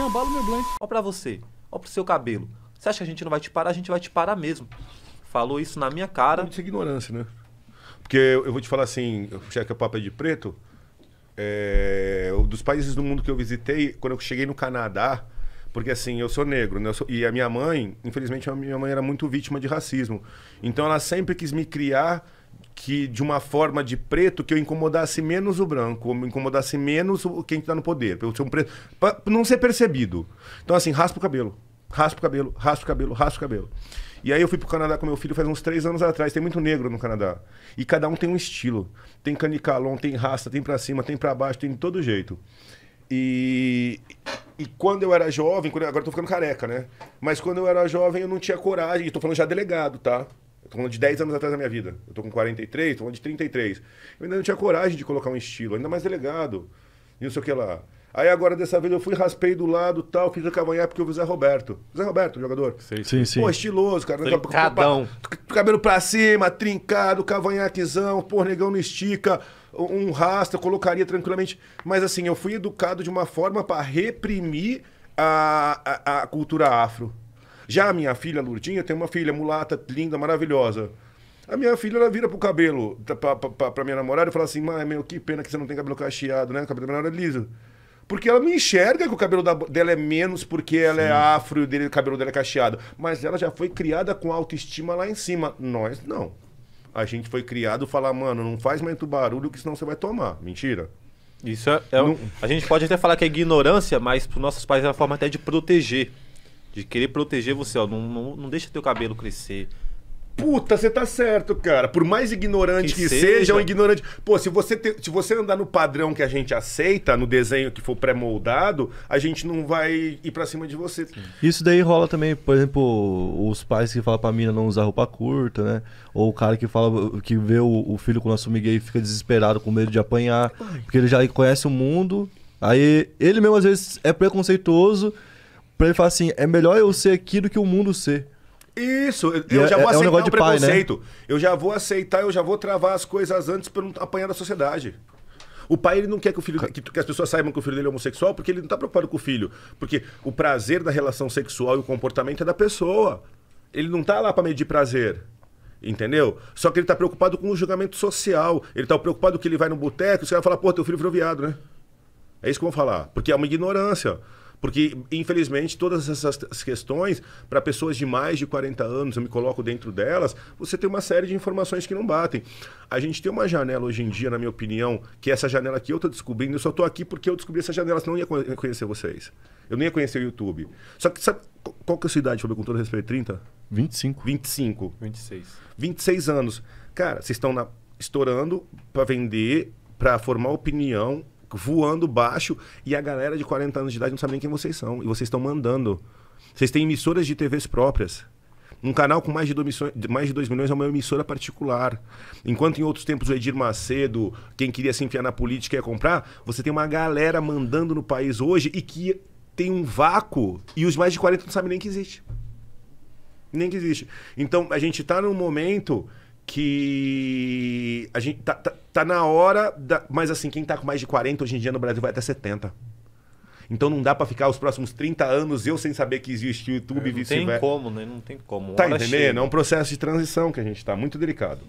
Olha embalo meu blunt. Ó pra você, ó pro seu cabelo. Você acha que a gente não vai te parar? A gente vai te parar mesmo. Falou isso na minha cara. Muita é ignorância, né? Porque eu, eu vou te falar assim, já que o papo é de preto, é, dos países do mundo que eu visitei, quando eu cheguei no Canadá, porque assim, eu sou negro, né? eu sou, e a minha mãe, infelizmente, a minha mãe era muito vítima de racismo. Então ela sempre quis me criar que de uma forma de preto que eu incomodasse menos o branco, incomodasse menos o quem está no poder, pelo ser um preto, para não ser percebido. Então assim, raspa o cabelo, raspa o cabelo, raspa o cabelo, raspa o cabelo. E aí eu fui pro Canadá com meu filho faz uns três anos atrás. Tem muito negro no Canadá. E cada um tem um estilo. Tem canicalon, tem raça, tem para cima, tem para baixo, tem de todo jeito. E, e quando eu era jovem, agora eu tô ficando careca, né? Mas quando eu era jovem eu não tinha coragem, e falando já delegado, tá? tô falando de 10 anos atrás da minha vida. Eu tô com 43, tô falando de 33. Eu ainda não tinha coragem de colocar um estilo, ainda mais delegado. E não sei o que lá. Aí agora, dessa vez, eu fui, raspei do lado tal, fiz o cavanhar porque eu vi o Zé Roberto. Zé Roberto, jogador. Sim, sim. sim. Pô, estiloso, cara. Né? Trincadão. Cabelo pra cima, trincado, cavanhaquezão, pô, negão não estica, um rasta, colocaria tranquilamente. Mas assim, eu fui educado de uma forma para reprimir a, a, a cultura afro. Já a minha filha, Lurdinha, tem uma filha mulata, linda, maravilhosa. A minha filha, ela vira pro cabelo, pra, pra, pra minha namorada, e fala assim: Mãe, meu, que pena que você não tem cabelo cacheado, né? O cabelo da minha namorada é liso. Porque ela não enxerga que o cabelo da, dela é menos porque ela é Sim. é afro e o cabelo dela é cacheado. Mas ela já foi criada com autoestima lá em cima. Nós não. A gente foi criado falar, mano, não faz muito barulho que senão você vai tomar. Mentira. Isso é. é não... A gente pode até falar que é ignorância, mas pros nossos pais é uma forma até de proteger. De querer proteger você, ó. Não, não, não deixa teu cabelo crescer. Puta, você tá certo, cara. Por mais ignorante que, que seja, é um ignorante. Pô, se você, te... se você andar no padrão que a gente aceita, no desenho que for pré-moldado, a gente não vai ir pra cima de você. Isso daí rola também, por exemplo, os pais que falam pra mina não usar roupa curta, né? Ou o cara que fala que vê o, o filho com assume gay e fica desesperado, com medo de apanhar, porque ele já conhece o mundo. Aí ele mesmo às vezes é preconceituoso Pra ele falar assim: é melhor eu ser aqui do que o mundo ser. Isso, eu, é, já vou aceitar é um o preconceito. Pai, né? Eu já vou aceitar, eu já vou travar as coisas antes pra não apanhar da sociedade. O pai ele não quer que, o filho, que, que as pessoas saibam que o filho dele é homossexual porque ele não tá preocupado com o filho. Porque o prazer da relação sexual e o comportamento é da pessoa. Ele não tá lá para medir prazer. Entendeu? Só que ele tá preocupado com o julgamento social. Ele tá preocupado que ele vai no boteco e você vai falar pô, teu filho virou viado, né? É isso que eu vou falar. Porque é uma ignorância. Porque, infelizmente, todas essas questões, para pessoas de mais de 40 anos, eu me coloco dentro delas, você tem uma série de informações que não batem. A gente tem uma janela hoje em dia, na minha opinião, que é essa janela que eu estou descobrindo, eu só estou aqui porque eu descobri essa janela, senão eu não ia conhecer vocês. Eu nem ia conhecer o YouTube. Só que sabe qual que é a sua idade, Fábio, com todo respeito? 30? 25. 25. 26. 26 anos. Cara, vocês estão na... estourando para vender, para formar opinião, voando baixo e a galera de 40 anos de idade não sabe nem quem vocês são. E vocês estão mandando. Vocês têm emissoras de TVs próprias. Um canal com mais de 2 milhões, é uma emissora particular. Enquanto em outros tempos o Edir Macedo, quem queria se enfiar na política ia comprar, você tem uma galera mandando no país hoje e que tem um vácuo e os mais de 40 não sabem nem que existe. Nem que existe. Então a gente está num momento que a gente tá, tá, Tá na hora. Da... Mas assim, quem tá com mais de 40 hoje em dia no Brasil vai até 70. Então não dá para ficar os próximos 30 anos eu sem saber que existe o YouTube e vice-versa. É, não tem como, né? Não tem como. Tá entendendo? É um processo de transição que a gente tá muito delicado.